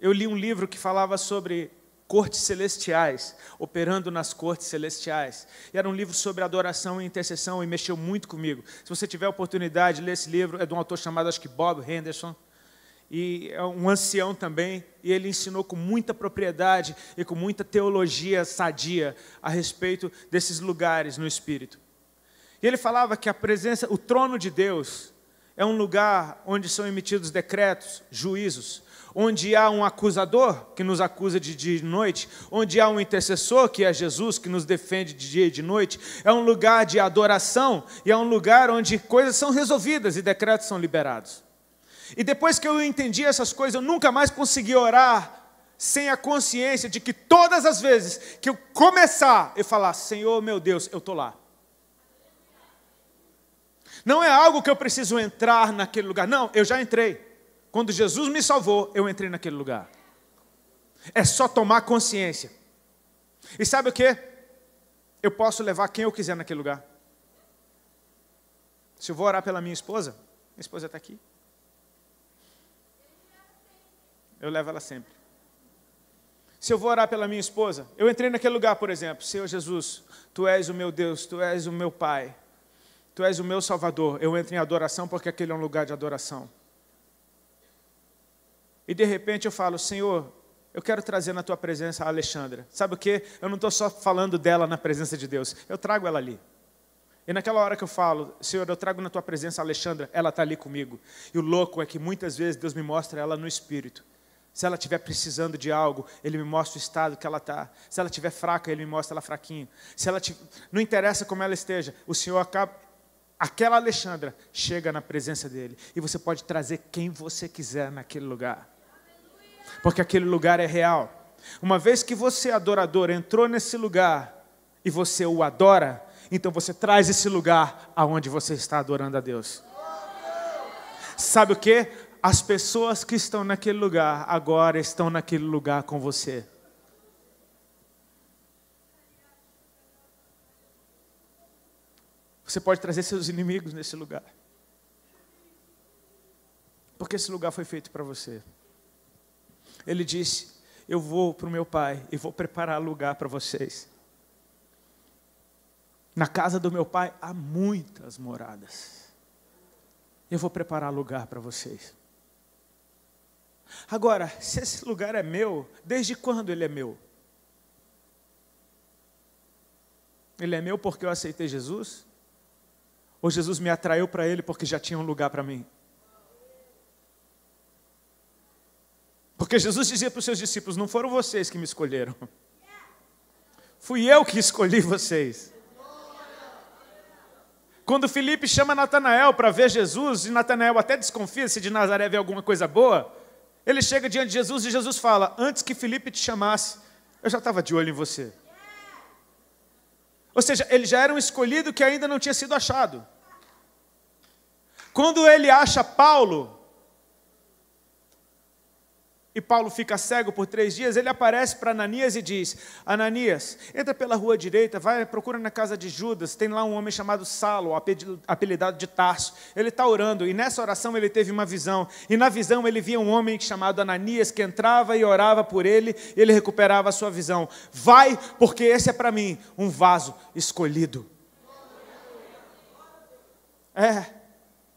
eu li um livro que falava sobre cortes celestiais, operando nas cortes celestiais. E era um livro sobre adoração e intercessão e mexeu muito comigo. Se você tiver oportunidade, de ler esse livro, é de um autor chamado acho que Bob Henderson. E é um ancião também, e ele ensinou com muita propriedade e com muita teologia sadia a respeito desses lugares no espírito. E ele falava que a presença, o trono de Deus, é um lugar onde são emitidos decretos, juízos, onde há um acusador que nos acusa de dia e de noite, onde há um intercessor que é Jesus que nos defende de dia e de noite, é um lugar de adoração e é um lugar onde coisas são resolvidas e decretos são liberados. E depois que eu entendi essas coisas, eu nunca mais consegui orar sem a consciência de que todas as vezes que eu começar, eu falar, Senhor meu Deus, eu estou lá. Não é algo que eu preciso entrar naquele lugar. Não, eu já entrei. Quando Jesus me salvou, eu entrei naquele lugar. É só tomar consciência. E sabe o que? Eu posso levar quem eu quiser naquele lugar. Se eu vou orar pela minha esposa, minha esposa está aqui. Eu levo ela sempre. Se eu vou orar pela minha esposa, eu entrei naquele lugar, por exemplo. Senhor Jesus, tu és o meu Deus, tu és o meu Pai. Tu és o meu Salvador. Eu entro em adoração porque aquele é um lugar de adoração. E de repente eu falo, Senhor, eu quero trazer na tua presença a Alexandra. Sabe o que? Eu não estou só falando dela na presença de Deus. Eu trago ela ali. E naquela hora que eu falo, Senhor, eu trago na tua presença a Alexandra, ela está ali comigo. E o louco é que muitas vezes Deus me mostra ela no espírito. Se ela estiver precisando de algo, ele me mostra o estado que ela está. Se ela estiver fraca, ele me mostra ela fraquinho. Se ela Não interessa como ela esteja, o Senhor acaba aquela Alexandra chega na presença dele. E você pode trazer quem você quiser naquele lugar. Porque aquele lugar é real. Uma vez que você, adorador, entrou nesse lugar e você o adora, então você traz esse lugar aonde você está adorando a Deus. Sabe o que? As pessoas que estão naquele lugar agora estão naquele lugar com você. Você pode trazer seus inimigos nesse lugar. Porque esse lugar foi feito para você. Ele disse: Eu vou para o meu pai e vou preparar lugar para vocês. Na casa do meu pai há muitas moradas. Eu vou preparar lugar para vocês. Agora, se esse lugar é meu, desde quando ele é meu? Ele é meu porque eu aceitei Jesus? ou Jesus me atraiu para Ele porque já tinha um lugar para mim? Porque Jesus dizia para os seus discípulos: Não foram vocês que me escolheram, fui eu que escolhi vocês. Quando Felipe chama Natanael para ver Jesus, e Natanael até desconfia se de Nazaré vê alguma coisa boa, ele chega diante de Jesus e Jesus fala: Antes que Felipe te chamasse, eu já estava de olho em você. Ou seja, ele já era um escolhido que ainda não tinha sido achado. Quando ele acha Paulo, e Paulo fica cego por três dias, ele aparece para Ananias e diz: Ananias, entra pela rua direita, vai, procura na casa de Judas, tem lá um homem chamado Salo, apelidado de Tarso. Ele está orando, e nessa oração ele teve uma visão, e na visão ele via um homem chamado Ananias que entrava e orava por ele, e ele recuperava a sua visão. Vai, porque esse é para mim um vaso escolhido. É,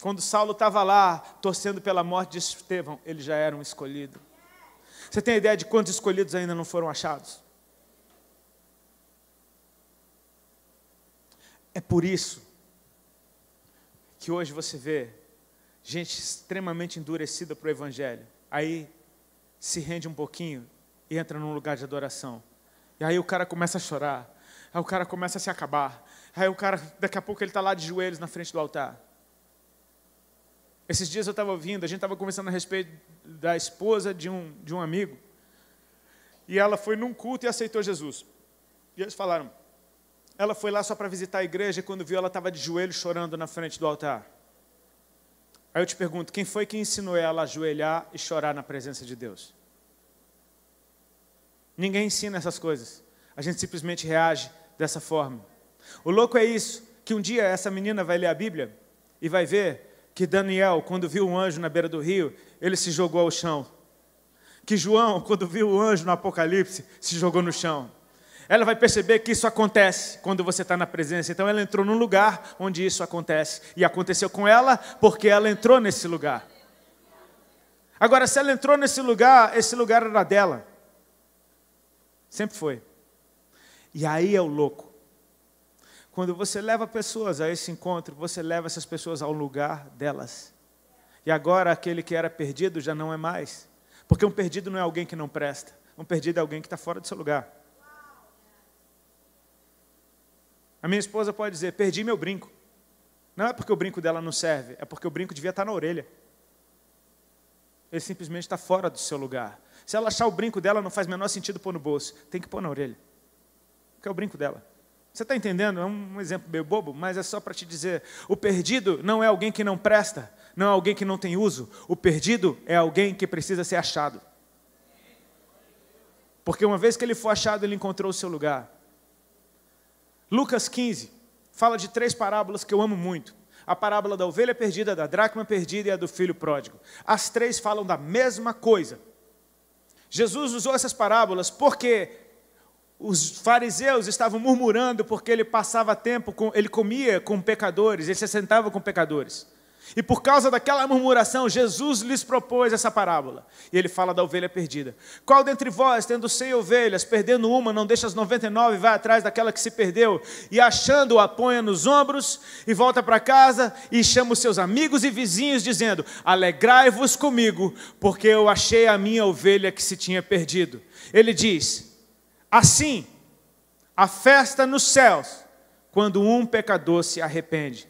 quando Saulo estava lá torcendo pela morte de Estevão, ele já era um escolhido. Você tem ideia de quantos escolhidos ainda não foram achados? É por isso que hoje você vê gente extremamente endurecida para o Evangelho. Aí se rende um pouquinho e entra num lugar de adoração. E aí o cara começa a chorar. Aí o cara começa a se acabar. Aí o cara, daqui a pouco, ele está lá de joelhos na frente do altar. Esses dias eu estava ouvindo, a gente estava conversando a respeito da esposa de um, de um amigo. E ela foi num culto e aceitou Jesus. E eles falaram, ela foi lá só para visitar a igreja e quando viu ela estava de joelho chorando na frente do altar. Aí eu te pergunto, quem foi que ensinou ela a ajoelhar e chorar na presença de Deus? Ninguém ensina essas coisas. A gente simplesmente reage dessa forma. O louco é isso, que um dia essa menina vai ler a Bíblia e vai ver que Daniel, quando viu um anjo na beira do rio, ele se jogou ao chão. Que João, quando viu o anjo no Apocalipse, se jogou no chão. Ela vai perceber que isso acontece quando você está na presença. Então ela entrou num lugar onde isso acontece. E aconteceu com ela porque ela entrou nesse lugar. Agora, se ela entrou nesse lugar, esse lugar era dela. Sempre foi. E aí é o louco. Quando você leva pessoas a esse encontro, você leva essas pessoas ao lugar delas. E agora aquele que era perdido já não é mais. Porque um perdido não é alguém que não presta. Um perdido é alguém que está fora do seu lugar. A minha esposa pode dizer: perdi meu brinco. Não é porque o brinco dela não serve, é porque o brinco devia estar na orelha. Ele simplesmente está fora do seu lugar. Se ela achar o brinco dela, não faz menor sentido pôr no bolso. Tem que pôr na orelha. Porque é o brinco dela. Você está entendendo? É um exemplo meio bobo, mas é só para te dizer: o perdido não é alguém que não presta, não é alguém que não tem uso. O perdido é alguém que precisa ser achado. Porque uma vez que ele for achado, ele encontrou o seu lugar. Lucas 15 fala de três parábolas que eu amo muito: a parábola da ovelha perdida, da dracma perdida e a do filho pródigo. As três falam da mesma coisa. Jesus usou essas parábolas porque os fariseus estavam murmurando porque ele passava tempo com, ele comia com pecadores, ele se sentava com pecadores. E por causa daquela murmuração, Jesus lhes propôs essa parábola. E ele fala da ovelha perdida. Qual dentre vós, tendo cem ovelhas, perdendo uma, não deixa as 99 e vai atrás daquela que se perdeu, e achando-a, põe nos ombros, e volta para casa, e chama os seus amigos e vizinhos, dizendo: Alegrai-vos comigo, porque eu achei a minha ovelha que se tinha perdido. Ele diz: Assim, a festa nos céus, quando um pecador se arrepende.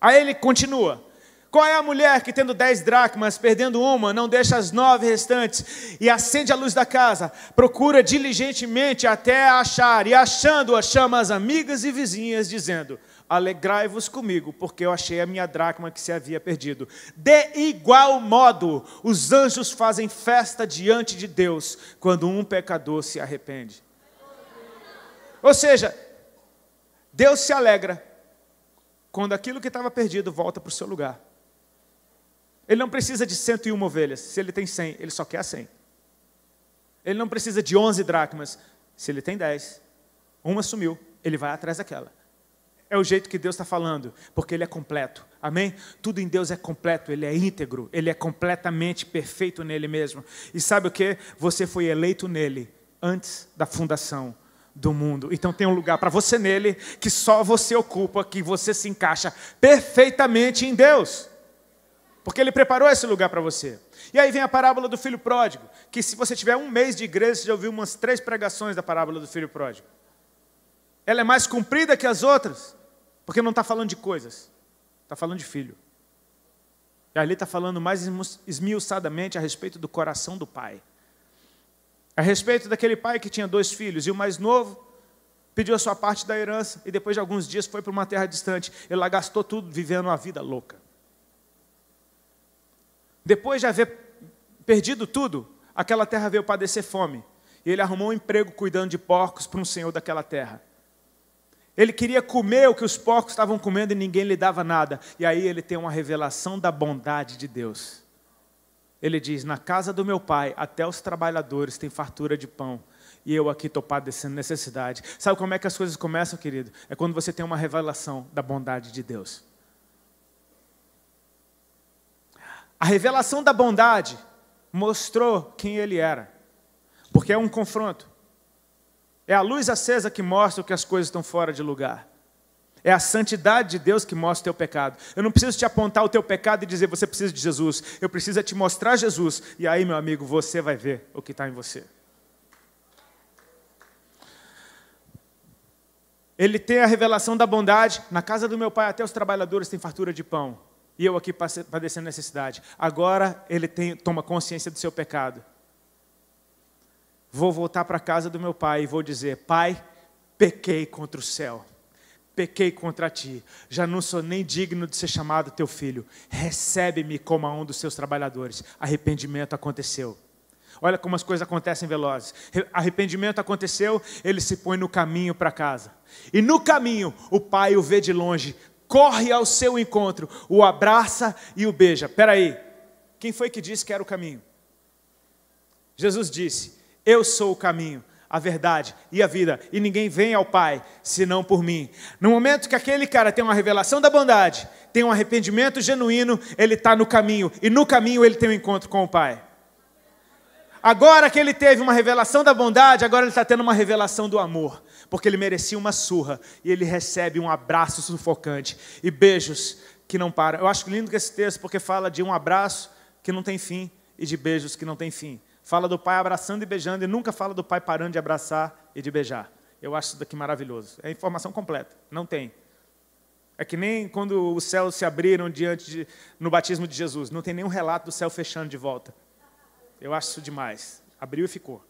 Aí ele continua. Qual é a mulher que, tendo dez dracmas, perdendo uma, não deixa as nove restantes e acende a luz da casa? Procura diligentemente até achar, e achando-a, chama as amigas e vizinhas, dizendo: Alegrai-vos comigo, porque eu achei a minha dracma que se havia perdido. De igual modo, os anjos fazem festa diante de Deus quando um pecador se arrepende. Ou seja, Deus se alegra quando aquilo que estava perdido volta para o seu lugar. Ele não precisa de 101 ovelhas, se ele tem 100, ele só quer 100. Ele não precisa de 11 dracmas, se ele tem 10. Uma sumiu, ele vai atrás daquela. É o jeito que Deus está falando, porque Ele é completo. Amém? Tudo em Deus é completo, Ele é íntegro, Ele é completamente perfeito nele mesmo. E sabe o que? Você foi eleito nele antes da fundação do mundo. Então tem um lugar para você nele que só você ocupa, que você se encaixa perfeitamente em Deus. Porque ele preparou esse lugar para você. E aí vem a parábola do filho pródigo, que se você tiver um mês de igreja, você já ouviu umas três pregações da parábola do filho pródigo. Ela é mais comprida que as outras, porque não está falando de coisas, está falando de filho. E ali está falando mais esmiuçadamente a respeito do coração do pai. A respeito daquele pai que tinha dois filhos e o mais novo pediu a sua parte da herança e depois de alguns dias foi para uma terra distante. Ele lá gastou tudo vivendo uma vida louca. Depois de haver perdido tudo, aquela terra veio padecer fome. E ele arrumou um emprego cuidando de porcos para um senhor daquela terra. Ele queria comer o que os porcos estavam comendo e ninguém lhe dava nada. E aí ele tem uma revelação da bondade de Deus. Ele diz: Na casa do meu pai, até os trabalhadores têm fartura de pão. E eu aqui estou padecendo necessidade. Sabe como é que as coisas começam, querido? É quando você tem uma revelação da bondade de Deus. A revelação da bondade mostrou quem ele era. Porque é um confronto. É a luz acesa que mostra que as coisas estão fora de lugar. É a santidade de Deus que mostra o teu pecado. Eu não preciso te apontar o teu pecado e dizer você precisa de Jesus. Eu preciso é te mostrar Jesus. E aí, meu amigo, você vai ver o que está em você. Ele tem a revelação da bondade. Na casa do meu pai, até os trabalhadores têm fartura de pão. E eu aqui padecendo necessidade. Agora ele tem, toma consciência do seu pecado. Vou voltar para a casa do meu pai e vou dizer: Pai, pequei contra o céu pequei contra ti, já não sou nem digno de ser chamado teu filho. Recebe-me como a um dos seus trabalhadores. Arrependimento aconteceu. Olha como as coisas acontecem velozes. Arrependimento aconteceu, ele se põe no caminho para casa. E no caminho, o pai o vê de longe, corre ao seu encontro, o abraça e o beija. Peraí, quem foi que disse que era o caminho? Jesus disse: Eu sou o caminho, a verdade e a vida, e ninguém vem ao Pai senão por mim. No momento que aquele cara tem uma revelação da bondade, tem um arrependimento genuíno, ele está no caminho, e no caminho ele tem um encontro com o Pai. Agora que ele teve uma revelação da bondade, agora ele está tendo uma revelação do amor, porque ele merecia uma surra, e ele recebe um abraço sufocante e beijos que não param. Eu acho lindo esse texto porque fala de um abraço que não tem fim e de beijos que não tem fim. Fala do pai abraçando e beijando e nunca fala do pai parando de abraçar e de beijar. Eu acho isso daqui maravilhoso. É informação completa, não tem. É que nem quando os céus se abriram diante de, no batismo de Jesus, não tem nenhum relato do céu fechando de volta. Eu acho isso demais. Abriu e ficou.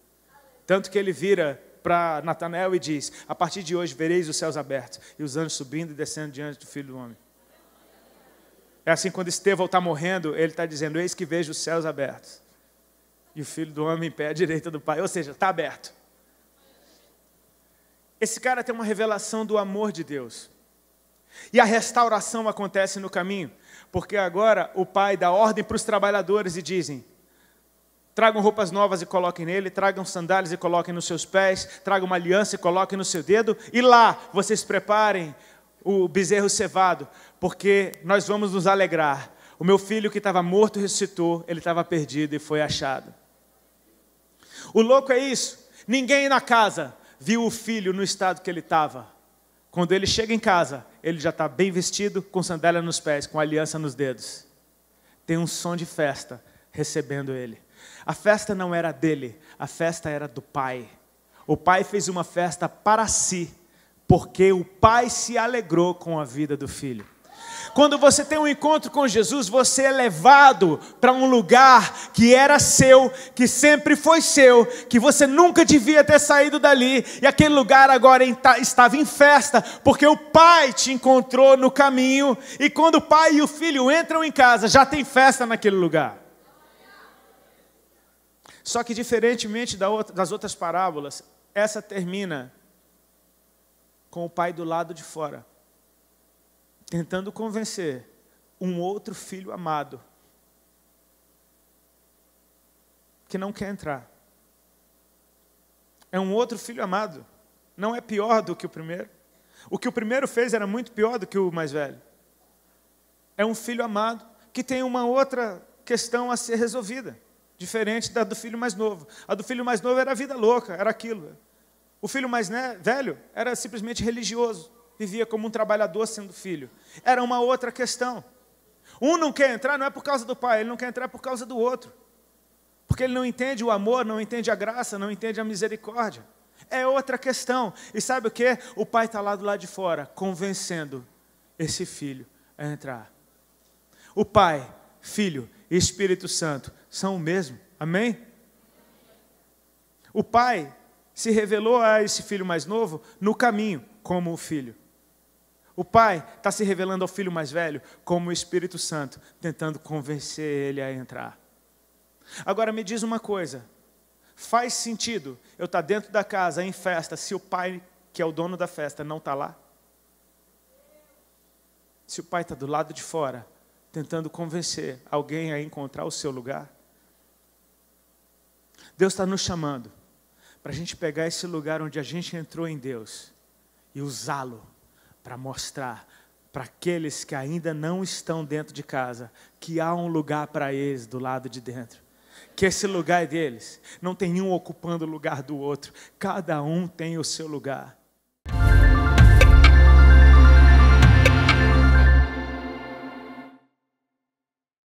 Tanto que ele vira para Natanael e diz: A partir de hoje vereis os céus abertos e os anjos subindo e descendo diante do Filho do Homem. É assim quando Estevão está morrendo, ele está dizendo: Eis que vejo os céus abertos e o filho do homem em pé à direita do Pai. Ou seja, está aberto. Esse cara tem uma revelação do amor de Deus. E a restauração acontece no caminho, porque agora o pai dá ordem para os trabalhadores e dizem: Tragam roupas novas e coloquem nele, tragam sandálias e coloquem nos seus pés, tragam uma aliança e coloquem no seu dedo, e lá vocês preparem o bezerro cevado, porque nós vamos nos alegrar. O meu filho que estava morto ressuscitou, ele estava perdido e foi achado. O louco é isso. Ninguém na casa viu o filho no estado que ele estava. Quando ele chega em casa, ele já está bem vestido, com sandália nos pés, com aliança nos dedos. Tem um som de festa recebendo ele. A festa não era dele, a festa era do pai. O pai fez uma festa para si, porque o pai se alegrou com a vida do filho. Quando você tem um encontro com Jesus, você é levado para um lugar que era seu, que sempre foi seu, que você nunca devia ter saído dali, e aquele lugar agora estava em festa, porque o Pai te encontrou no caminho, e quando o Pai e o Filho entram em casa, já tem festa naquele lugar. Só que, diferentemente das outras parábolas, essa termina com o pai do lado de fora tentando convencer um outro filho amado que não quer entrar. É um outro filho amado. Não é pior do que o primeiro. O que o primeiro fez era muito pior do que o mais velho. É um filho amado que tem uma outra questão a ser resolvida, diferente da do filho mais novo. A do filho mais novo era a vida louca, era aquilo. O filho mais né, velho era simplesmente religioso vivia como um trabalhador sendo filho. Era uma outra questão. Um não quer entrar não é por causa do pai, ele não quer entrar por causa do outro. Porque ele não entende o amor, não entende a graça, não entende a misericórdia. É outra questão. E sabe o que? O pai está lá do lado de fora, convencendo esse filho a entrar. O pai, filho e Espírito Santo são o mesmo. Amém? O pai se revelou a esse filho mais novo no caminho, como o filho. O pai está se revelando ao filho mais velho como o Espírito Santo, tentando convencer ele a entrar. Agora me diz uma coisa: faz sentido eu estar tá dentro da casa em festa se o pai, que é o dono da festa, não está lá? Se o pai está do lado de fora, tentando convencer alguém a encontrar o seu lugar? Deus está nos chamando para a gente pegar esse lugar onde a gente entrou em Deus e usá-lo para mostrar para aqueles que ainda não estão dentro de casa que há um lugar para eles do lado de dentro. Que esse lugar é deles, não tem um ocupando o lugar do outro, cada um tem o seu lugar.